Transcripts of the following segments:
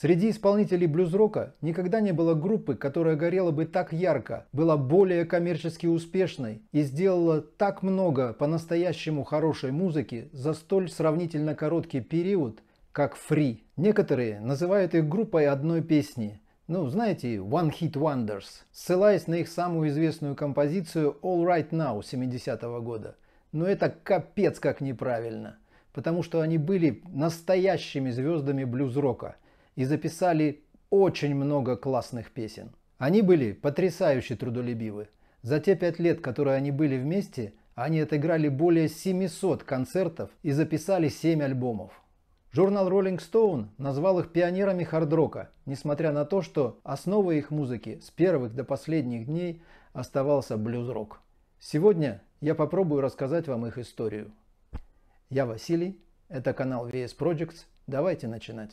Среди исполнителей блюз-рока никогда не было группы, которая горела бы так ярко, была более коммерчески успешной и сделала так много по-настоящему хорошей музыки за столь сравнительно короткий период, как Free. Некоторые называют их группой одной песни. Ну, знаете, One Hit Wonders, ссылаясь на их самую известную композицию All Right Now 70 -го года. Но это капец как неправильно, потому что они были настоящими звездами блюз-рока – и записали очень много классных песен. Они были потрясающе трудолюбивы. За те пять лет, которые они были вместе, они отыграли более 700 концертов и записали 7 альбомов. Журнал Rolling Stone назвал их пионерами хардрока, несмотря на то, что основой их музыки с первых до последних дней оставался блюз-рок. Сегодня я попробую рассказать вам их историю. Я Василий, это канал VS Projects, давайте начинать.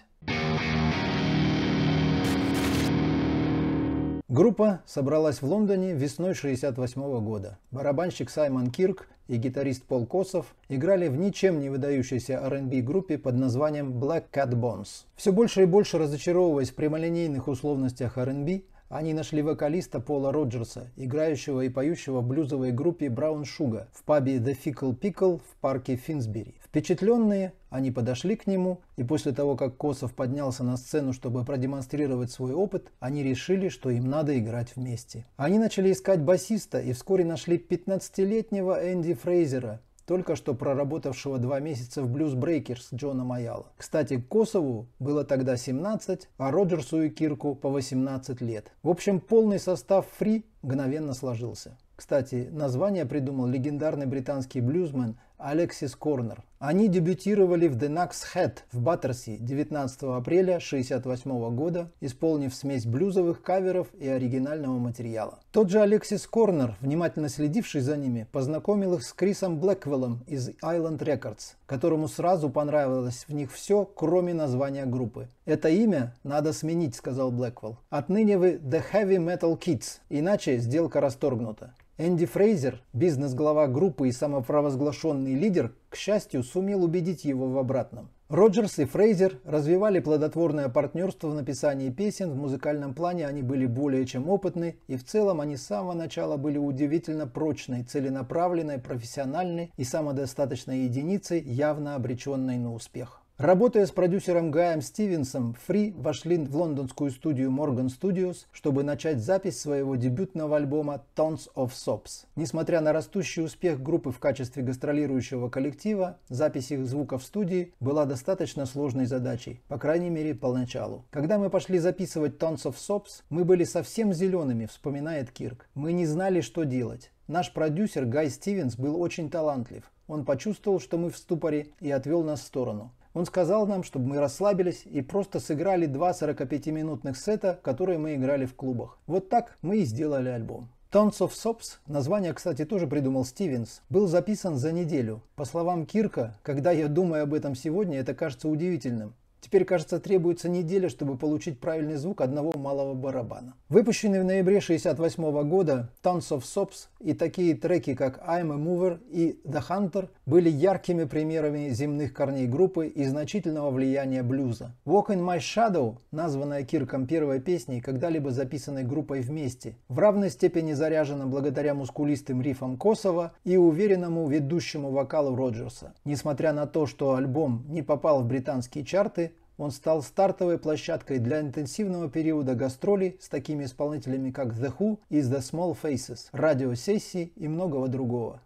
Группа собралась в Лондоне весной 1968 года. Барабанщик Саймон Кирк и гитарист Пол Косов играли в ничем не выдающейся R&B группе под названием Black Cat Bones. Все больше и больше разочаровываясь в прямолинейных условностях R&B, они нашли вокалиста Пола Роджерса, играющего и поющего в блюзовой группе Браун Шуга в пабе The Fickle Pickle в парке Финсбери. Впечатленные, они подошли к нему, и после того, как Косов поднялся на сцену, чтобы продемонстрировать свой опыт, они решили, что им надо играть вместе. Они начали искать басиста и вскоре нашли 15-летнего Энди Фрейзера, только что проработавшего два месяца в Blues Breakers Джона Маяла. Кстати, Косову было тогда 17, а Роджерсу и Кирку по 18 лет. В общем, полный состав Free мгновенно сложился. Кстати, название придумал легендарный британский блюзмен Алексис Корнер. Они дебютировали в The Nux Head в Баттерси 19 апреля 1968 года, исполнив смесь блюзовых каверов и оригинального материала. Тот же Алексис Корнер, внимательно следивший за ними, познакомил их с Крисом Блэквеллом из Island Records, которому сразу понравилось в них все, кроме названия группы. «Это имя надо сменить», — сказал Блэквелл. «Отныне вы The Heavy Metal Kids, иначе сделка расторгнута». Энди Фрейзер, бизнес-глава группы и самопровозглашенный лидер, к счастью, сумел убедить его в обратном. Роджерс и Фрейзер развивали плодотворное партнерство в написании песен, в музыкальном плане они были более чем опытны, и в целом они с самого начала были удивительно прочной, целенаправленной, профессиональной и самодостаточной единицей, явно обреченной на успех. Работая с продюсером Гаем Стивенсом, Фри вошли в лондонскую студию Morgan Studios, чтобы начать запись своего дебютного альбома Tons of Sops. Несмотря на растущий успех группы в качестве гастролирующего коллектива, запись их звука в студии была достаточно сложной задачей, по крайней мере поначалу. Когда мы пошли записывать Tons of Sops, мы были совсем зелеными, вспоминает Кирк. Мы не знали, что делать. Наш продюсер Гай Стивенс был очень талантлив. Он почувствовал, что мы в ступоре и отвел нас в сторону. Он сказал нам, чтобы мы расслабились и просто сыграли два 45-минутных сета, которые мы играли в клубах. Вот так мы и сделали альбом. Tons of Sops, название, кстати, тоже придумал Стивенс, был записан за неделю. По словам Кирка, когда я думаю об этом сегодня, это кажется удивительным. Теперь, кажется, требуется неделя, чтобы получить правильный звук одного малого барабана. Выпущенный в ноябре 1968 года Tons of Sops и такие треки, как I'm a Mover и The Hunter, были яркими примерами земных корней группы и значительного влияния блюза. Walk in My Shadow, названная Кирком первой песней, когда-либо записанной группой вместе, в равной степени заряжена благодаря мускулистым рифам Косова и уверенному ведущему вокалу Роджерса. Несмотря на то, что альбом не попал в британские чарты, он стал стартовой площадкой для интенсивного периода гастролей с такими исполнителями, как The Who из The Small Faces, радиосессий и многого другого.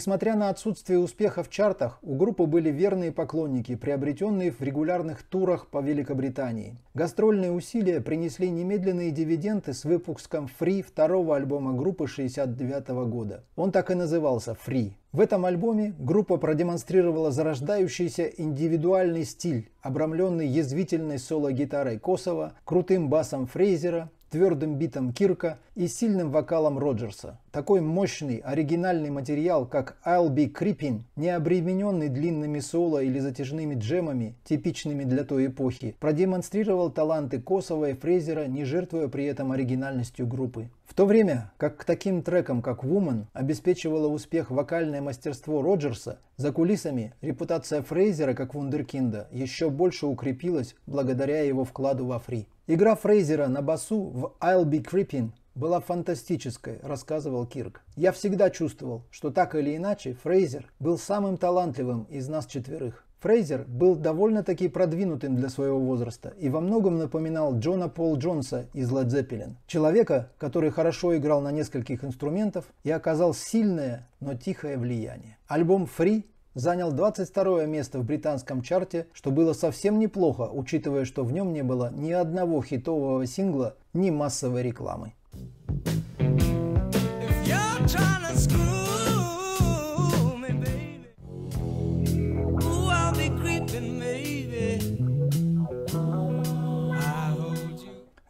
Несмотря на отсутствие успеха в чартах, у группы были верные поклонники, приобретенные в регулярных турах по Великобритании. Гастрольные усилия принесли немедленные дивиденды с выпуском «Free» второго альбома группы 1969 года. Он так и назывался «Free». В этом альбоме группа продемонстрировала зарождающийся индивидуальный стиль, обрамленный язвительной соло-гитарой Косова, крутым басом Фрейзера, твердым битом Кирка и сильным вокалом Роджерса. Такой мощный, оригинальный материал, как I'll Be Creeping, не обремененный длинными соло или затяжными джемами, типичными для той эпохи, продемонстрировал таланты Косова и Фрезера, не жертвуя при этом оригинальностью группы. В то время, как к таким трекам, как Woman, обеспечивало успех вокальное мастерство Роджерса, за кулисами репутация Фрейзера как вундеркинда еще больше укрепилась благодаря его вкладу во фри. Игра Фрейзера на басу в I'll Be Creeping была фантастической, рассказывал Кирк. Я всегда чувствовал, что так или иначе Фрейзер был самым талантливым из нас четверых. Фрейзер был довольно-таки продвинутым для своего возраста и во многом напоминал Джона Пол Джонса из Led Zeppelin. Человека, который хорошо играл на нескольких инструментов и оказал сильное, но тихое влияние. Альбом «Free» занял 22 место в британском чарте, что было совсем неплохо, учитывая, что в нем не было ни одного хитового сингла, ни массовой рекламы.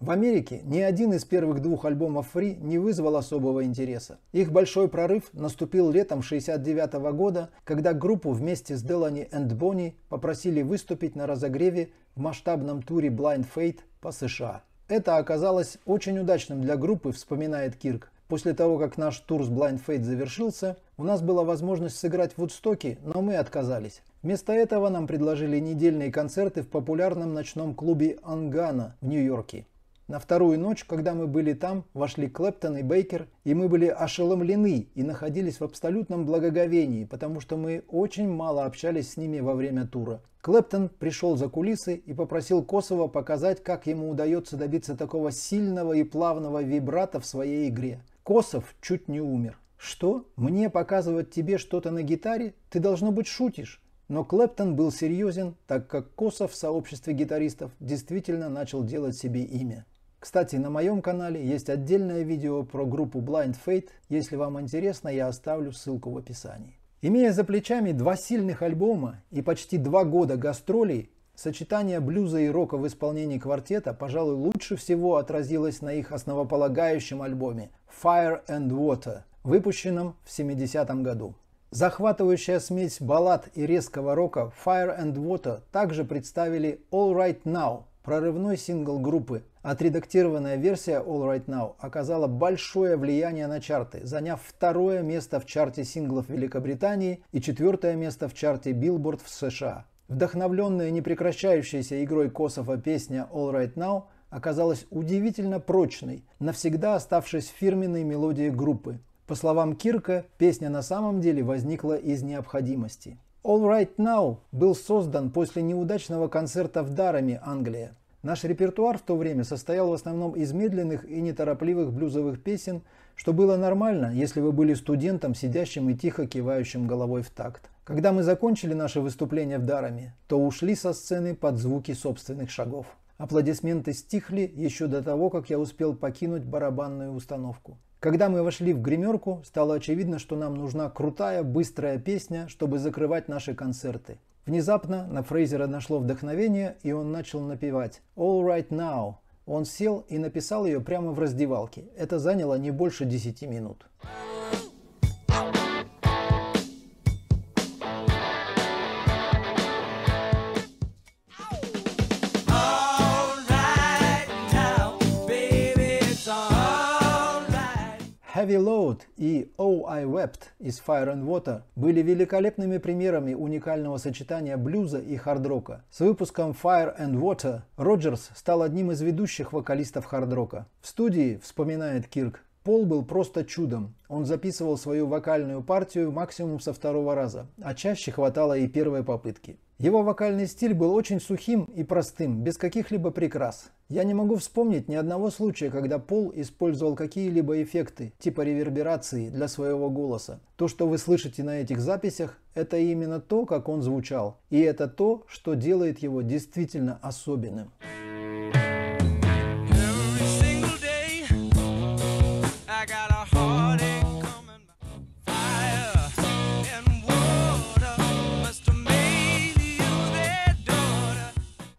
В Америке ни один из первых двух альбомов Free не вызвал особого интереса. Их большой прорыв наступил летом 1969 года, когда группу вместе с Делани и Бонни попросили выступить на разогреве в масштабном туре Blind Fate по США. Это оказалось очень удачным для группы, вспоминает Кирк. После того, как наш тур с Blind Fate завершился, у нас была возможность сыграть в Вудстоке, но мы отказались. Вместо этого нам предложили недельные концерты в популярном ночном клубе «Ангана» в Нью-Йорке. На вторую ночь, когда мы были там, вошли Клэптон и Бейкер, и мы были ошеломлены и находились в абсолютном благоговении, потому что мы очень мало общались с ними во время тура. Клэптон пришел за кулисы и попросил Косова показать, как ему удается добиться такого сильного и плавного вибрата в своей игре. Косов чуть не умер. «Что? Мне показывать тебе что-то на гитаре? Ты, должно быть, шутишь!» Но Клэптон был серьезен, так как Косов в сообществе гитаристов действительно начал делать себе имя. Кстати, на моем канале есть отдельное видео про группу Blind Fate, если вам интересно, я оставлю ссылку в описании. Имея за плечами два сильных альбома и почти два года гастролей, сочетание блюза и рока в исполнении квартета, пожалуй, лучше всего отразилось на их основополагающем альбоме Fire and Water, выпущенном в 70-м году. Захватывающая смесь баллад и резкого рока Fire and Water также представили All Right Now – Прорывной сингл группы, отредактированная версия All Right Now оказала большое влияние на чарты, заняв второе место в чарте синглов Великобритании и четвертое место в чарте Billboard в США. Вдохновленная непрекращающейся игрой Косова песня All Right Now оказалась удивительно прочной, навсегда оставшись фирменной мелодией группы. По словам Кирка, песня на самом деле возникла из необходимости. All Right Now был создан после неудачного концерта в Дарами, Англия, Наш репертуар в то время состоял в основном из медленных и неторопливых блюзовых песен, что было нормально, если вы были студентом, сидящим и тихо кивающим головой в такт. Когда мы закончили наше выступление в Дарами, то ушли со сцены под звуки собственных шагов. Аплодисменты стихли еще до того, как я успел покинуть барабанную установку. Когда мы вошли в гримерку, стало очевидно, что нам нужна крутая, быстрая песня, чтобы закрывать наши концерты. Внезапно на Фрейзера нашло вдохновение, и он начал напевать «All right now». Он сел и написал ее прямо в раздевалке. Это заняло не больше 10 минут. Heavy Load и Oh I Wept из Fire and Water были великолепными примерами уникального сочетания блюза и хардрока. С выпуском Fire and Water Роджерс стал одним из ведущих вокалистов хардрока. В студии, вспоминает Кирк, Пол был просто чудом. Он записывал свою вокальную партию максимум со второго раза, а чаще хватало и первой попытки. Его вокальный стиль был очень сухим и простым, без каких-либо прикрас. Я не могу вспомнить ни одного случая, когда Пол использовал какие-либо эффекты, типа реверберации, для своего голоса. То, что вы слышите на этих записях, это именно то, как он звучал. И это то, что делает его действительно особенным.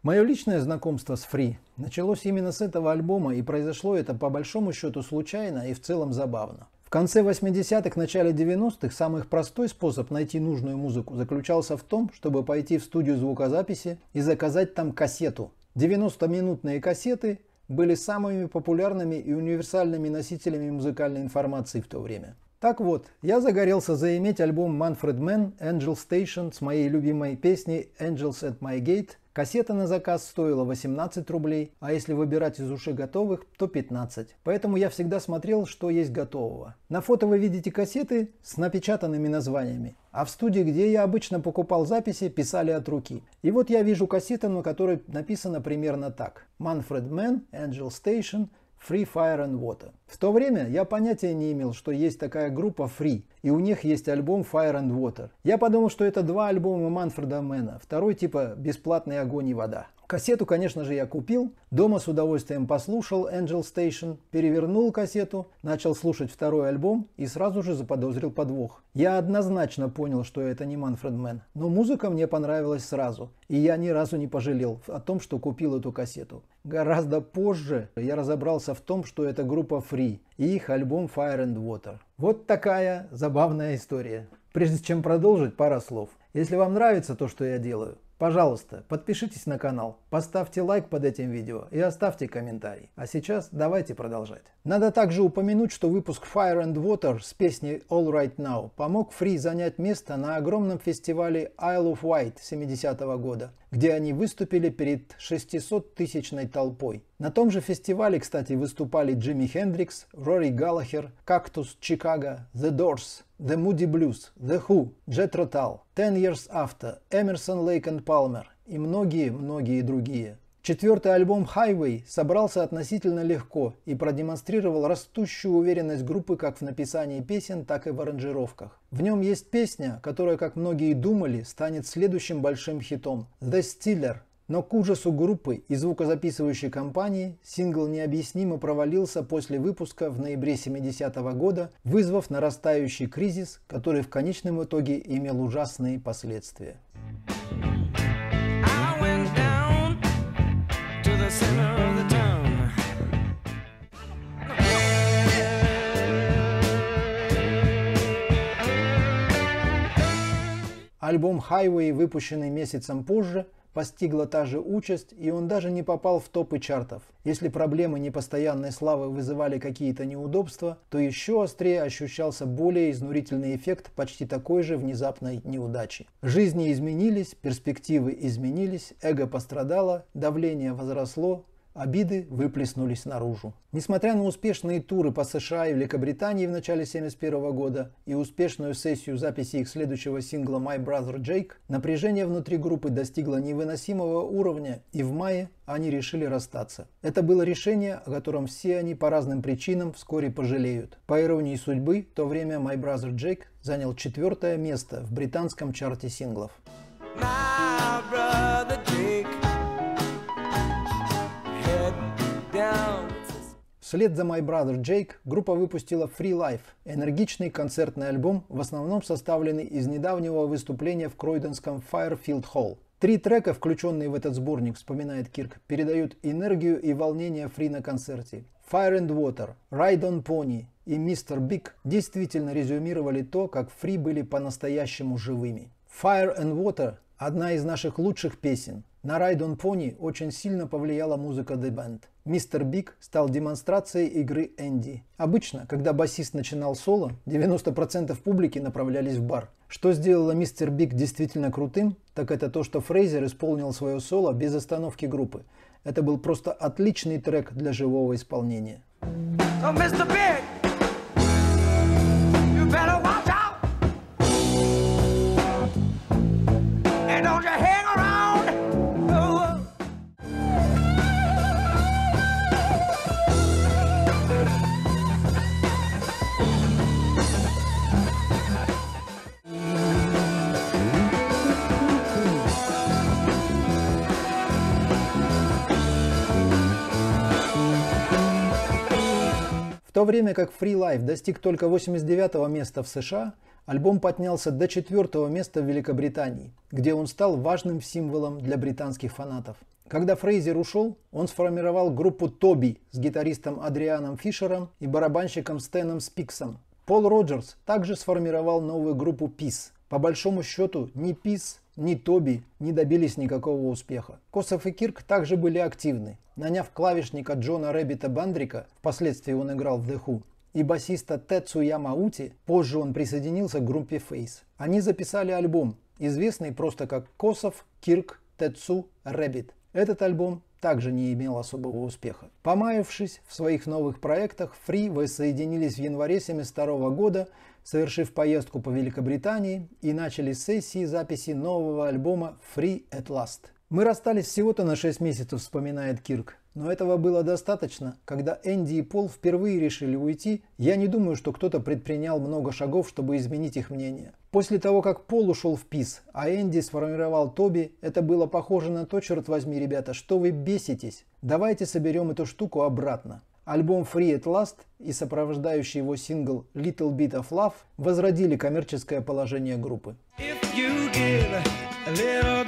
Мое личное знакомство с Фри началось именно с этого альбома, и произошло это по большому счету случайно и в целом забавно. В конце 80-х, начале 90-х самый простой способ найти нужную музыку заключался в том, чтобы пойти в студию звукозаписи и заказать там кассету. 90-минутные кассеты были самыми популярными и универсальными носителями музыкальной информации в то время. Так вот, я загорелся заиметь альбом Manfred Mann Angel Station с моей любимой песней Angels at My Gate Кассета на заказ стоила 18 рублей, а если выбирать из уши готовых, то 15. Поэтому я всегда смотрел, что есть готового. На фото вы видите кассеты с напечатанными названиями. А в студии, где я обычно покупал записи, писали от руки. И вот я вижу кассету, на которой написано примерно так. Manfred Mann, Angel Station – Free Fire and Water. В то время я понятия не имел, что есть такая группа Free, и у них есть альбом Fire and Water. Я подумал, что это два альбома Манфреда Мэна, второй типа «Бесплатный огонь и вода». Кассету, конечно же, я купил, дома с удовольствием послушал Angel Station, перевернул кассету, начал слушать второй альбом и сразу же заподозрил подвох. Я однозначно понял, что это не Манфред Мэн, но музыка мне понравилась сразу, и я ни разу не пожалел о том, что купил эту кассету. Гораздо позже я разобрался в том, что это группа Free и их альбом Fire and Water. Вот такая забавная история. Прежде чем продолжить, пара слов. Если вам нравится то, что я делаю, Пожалуйста, подпишитесь на канал, поставьте лайк под этим видео и оставьте комментарий. А сейчас давайте продолжать. Надо также упомянуть, что выпуск Fire and Water с песней All Right Now помог Фри занять место на огромном фестивале Isle of Wight 70 -го года, где они выступили перед 600-тысячной толпой. На том же фестивале, кстати, выступали Джимми Хендрикс, Рори Галлахер, Кактус Чикаго, The Doors, The Moody Blues, The Who, Jet Rotal, Ten Years After, Emerson Lake and Palmer и многие-многие другие. Четвертый альбом Highway собрался относительно легко и продемонстрировал растущую уверенность группы как в написании песен, так и в аранжировках. В нем есть песня, которая, как многие думали, станет следующим большим хитом – The Stealer. Но к ужасу группы и звукозаписывающей компании сингл необъяснимо провалился после выпуска в ноябре 70 -го года, вызвав нарастающий кризис, который в конечном итоге имел ужасные последствия. Альбом Highway, выпущенный месяцем позже, постигла та же участь, и он даже не попал в топы чартов. Если проблемы непостоянной славы вызывали какие-то неудобства, то еще острее ощущался более изнурительный эффект почти такой же внезапной неудачи. Жизни изменились, перспективы изменились, эго пострадало, давление возросло, обиды выплеснулись наружу. Несмотря на успешные туры по США и Великобритании в начале 1971 года и успешную сессию записи их следующего сингла «My Brother Jake», напряжение внутри группы достигло невыносимого уровня, и в мае они решили расстаться. Это было решение, о котором все они по разным причинам вскоре пожалеют. По иронии судьбы, в то время «My Brother Jake» занял четвертое место в британском чарте синглов. My brother Jake. Вслед за My Brother Jake группа выпустила Free Life, энергичный концертный альбом, в основном составленный из недавнего выступления в Кройденском Firefield Hall. Три трека, включенные в этот сборник, вспоминает Кирк, передают энергию и волнение Фри на концерте. Fire and Water, Ride on Pony и Mr. Big действительно резюмировали то, как Фри были по-настоящему живыми. Fire and Water – одна из наших лучших песен, на Ride on Pony очень сильно повлияла музыка The Band. Мистер Биг стал демонстрацией игры Энди. Обычно, когда басист начинал соло, 90% публики направлялись в бар. Что сделало Мистер Биг действительно крутым, так это то, что Фрейзер исполнил свое соло без остановки группы. Это был просто отличный трек для живого исполнения. Oh, время как Free Life достиг только 89 го места в США, альбом поднялся до четвертого места в Великобритании, где он стал важным символом для британских фанатов. Когда Фрейзер ушел, он сформировал группу Тоби с гитаристом Адрианом Фишером и барабанщиком Стэном Спиксом. Пол Роджерс также сформировал новую группу Peace. По большому счету, ни Peace, ни Тоби не добились никакого успеха. Косов и Кирк также были активны, наняв клавишника Джона Рэббита Бандрика, впоследствии он играл в The Who, и басиста Тецу Ямаути, позже он присоединился к группе Face. Они записали альбом, известный просто как Косов, Кирк, Тецу, Рэббит. Этот альбом также не имел особого успеха. Помаявшись в своих новых проектах, Фри воссоединились в январе 1972 года, совершив поездку по Великобритании и начали сессии записи нового альбома «Free at Last». «Мы расстались всего-то на 6 месяцев», — вспоминает Кирк. Но этого было достаточно. Когда Энди и Пол впервые решили уйти, я не думаю, что кто-то предпринял много шагов, чтобы изменить их мнение. После того, как Пол ушел в ПИС, а Энди сформировал Тоби, это было похоже на то, черт возьми, ребята, что вы беситесь. Давайте соберем эту штуку обратно. Альбом Free at Last и сопровождающий его сингл Little Bit of Love возродили коммерческое положение группы. If you give a little...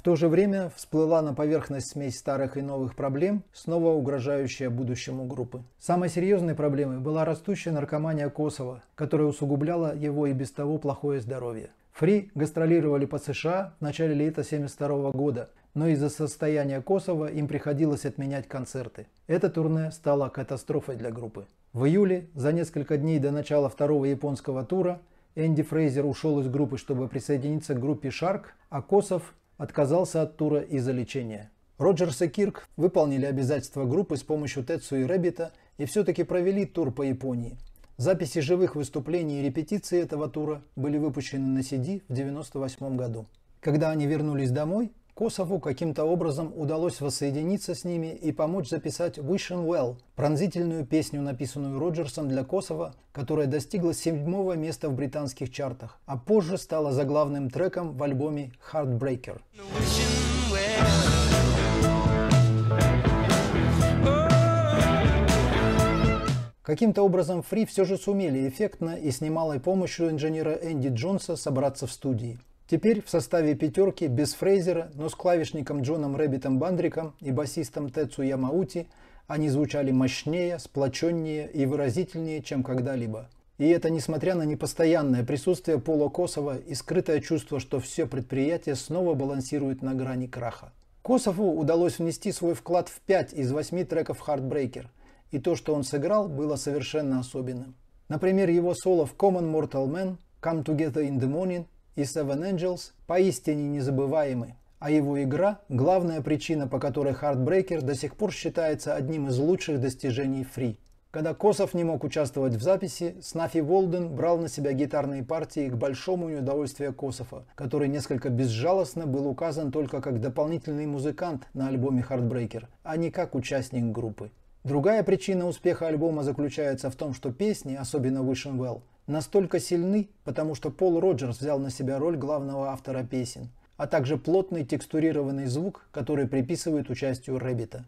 В то же время всплыла на поверхность смесь старых и новых проблем, снова угрожающая будущему группы. Самой серьезной проблемой была растущая наркомания Косова, которая усугубляла его и без того плохое здоровье. Фри гастролировали по США в начале лета 1972 года, но из-за состояния Косова им приходилось отменять концерты. Это турне стало катастрофой для группы. В июле, за несколько дней до начала второго японского тура, Энди Фрейзер ушел из группы, чтобы присоединиться к группе Shark, а Косов отказался от тура из-за лечения. Роджерс и Кирк выполнили обязательства группы с помощью Тетсу и Рэббита и все-таки провели тур по Японии. Записи живых выступлений и репетиций этого тура были выпущены на CD в 1998 году. Когда они вернулись домой, Косову каким-то образом удалось воссоединиться с ними и помочь записать «Wish and Well» – пронзительную песню, написанную Роджерсом для Косова, которая достигла седьмого места в британских чартах, а позже стала заглавным треком в альбоме «Heartbreaker». Каким-то образом Фри все же сумели эффектно и с немалой помощью инженера Энди Джонса собраться в студии – Теперь в составе пятерки без Фрейзера, но с клавишником Джоном Рэббитом Бандриком и басистом Тецу Ямаути они звучали мощнее, сплоченнее и выразительнее, чем когда-либо. И это несмотря на непостоянное присутствие Пола Косова и скрытое чувство, что все предприятие снова балансирует на грани краха. Косову удалось внести свой вклад в 5 из 8 треков Heartbreaker, и то, что он сыграл, было совершенно особенным. Например, его соло в Common Mortal Man, Come Together in the Morning и Seven Angels поистине незабываемы, а его игра – главная причина, по которой Heartbreaker до сих пор считается одним из лучших достижений Free. Когда Косов не мог участвовать в записи, Снафи Волден брал на себя гитарные партии к большому неудовольствию Косова, который несколько безжалостно был указан только как дополнительный музыкант на альбоме Heartbreaker, а не как участник группы. Другая причина успеха альбома заключается в том, что песни, особенно Wish and Well, настолько сильны, потому что Пол Роджерс взял на себя роль главного автора песен, а также плотный текстурированный звук, который приписывают участию Рэббита.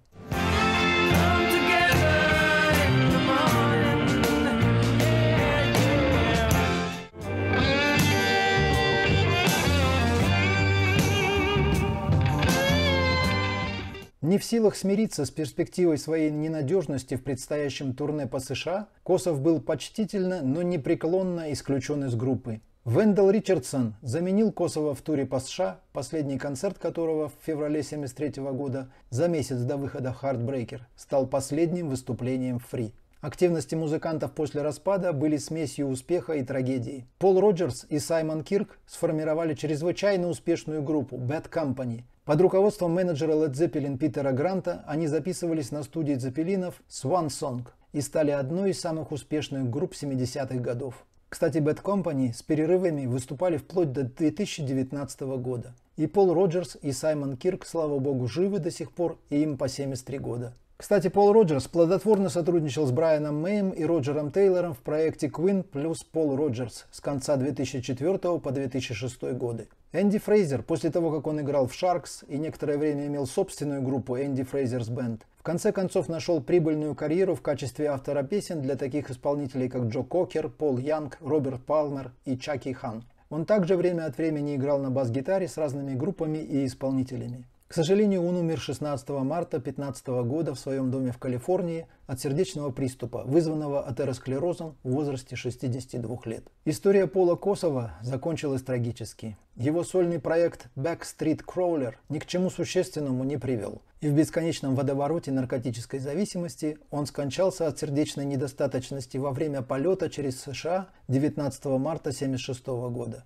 Не в силах смириться с перспективой своей ненадежности в предстоящем турне по США, Косов был почтительно, но непреклонно исключен из группы. Вендел Ричардсон заменил Косова в туре по США, последний концерт которого в феврале 1973 года, за месяц до выхода «Heartbreaker», стал последним выступлением «Фри». Активности музыкантов после распада были смесью успеха и трагедии. Пол Роджерс и Саймон Кирк сформировали чрезвычайно успешную группу Bad Company, под руководством менеджера Led Zeppelin Питера Гранта они записывались на студии Зеппелинов Swan Song и стали одной из самых успешных групп 70-х годов. Кстати, Bad Company с перерывами выступали вплоть до 2019 года. И Пол Роджерс, и Саймон Кирк, слава богу, живы до сих пор, и им по 73 года. Кстати, Пол Роджерс плодотворно сотрудничал с Брайаном Мэем и Роджером Тейлором в проекте Queen плюс Пол Роджерс с конца 2004 по 2006 годы. Энди Фрейзер, после того, как он играл в Sharks и некоторое время имел собственную группу Энди Фрейзерс Бенд, в конце концов нашел прибыльную карьеру в качестве автора песен для таких исполнителей, как Джо Кокер, Пол Янг, Роберт Палмер и Чаки Хан. Он также время от времени играл на бас-гитаре с разными группами и исполнителями. К сожалению, он умер 16 марта 2015 года в своем доме в Калифорнии от сердечного приступа, вызванного атеросклерозом в возрасте 62 лет. История Пола Косова закончилась трагически. Его сольный проект Backstreet Crawler ни к чему существенному не привел, и в бесконечном водовороте наркотической зависимости он скончался от сердечной недостаточности во время полета через США 19 марта 1976 года.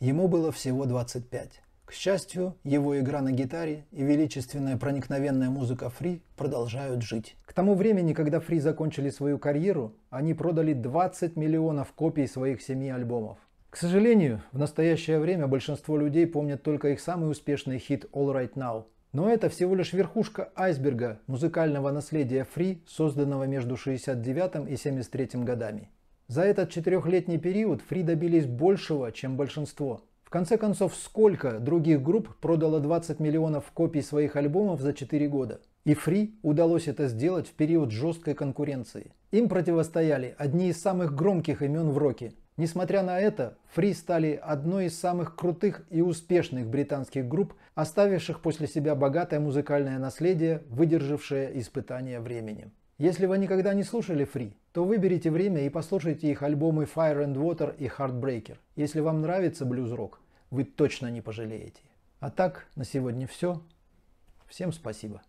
Ему было всего 25. К счастью, его игра на гитаре и величественная проникновенная музыка Фри продолжают жить. К тому времени, когда Фри закончили свою карьеру, они продали 20 миллионов копий своих семи альбомов. К сожалению, в настоящее время большинство людей помнят только их самый успешный хит «All Right Now», но это всего лишь верхушка айсберга музыкального наследия Фри, созданного между 69 и 73 годами. За этот четырехлетний период Фри добились большего, чем большинство – конце концов, сколько других групп продало 20 миллионов копий своих альбомов за 4 года? И Фри удалось это сделать в период жесткой конкуренции. Им противостояли одни из самых громких имен в роке. Несмотря на это, Фри стали одной из самых крутых и успешных британских групп, оставивших после себя богатое музыкальное наследие, выдержавшее испытания времени. Если вы никогда не слушали Free, то выберите время и послушайте их альбомы Fire and Water и Heartbreaker, если вам нравится блюз-рок вы точно не пожалеете. А так, на сегодня все. Всем спасибо.